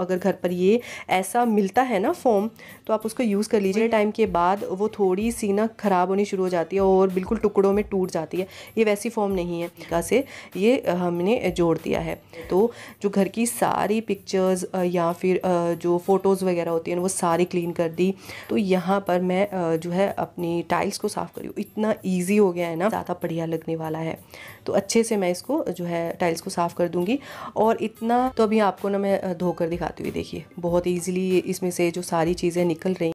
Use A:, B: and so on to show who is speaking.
A: अगर घर पर ये ऐसा मिलता है ना फॉर्म तो आप उसको यूज़ कर लीजिए टाइम के बाद वो थोड़ी सी ना ख़राब होनी शुरू हो जाती है और बिल्कुल टुकड़ों में टूट जाती है ये वैसी फॉर्म नहीं है से ये हमने जोड़ दिया है तो जो घर की सारी पिक्चर्स या फिर जो फ़ोटोज़ वगैरह होती हैं वो सारी क्लीन कर दी तो यहाँ पर मैं जो है अपनी टाइल्स को साफ़ करी इतना ईजी हो गया है ना ज़्यादा बढ़िया लगने वाला है तो अच्छे से मैं इसको जो है टाइल्स को साफ़ कर दूँगी और इतना तो अभी आपको ना मैं धोकर दिखा आती हुई देखिए बहुत ईजिली इसमें से जो सारी चीज़ें निकल रही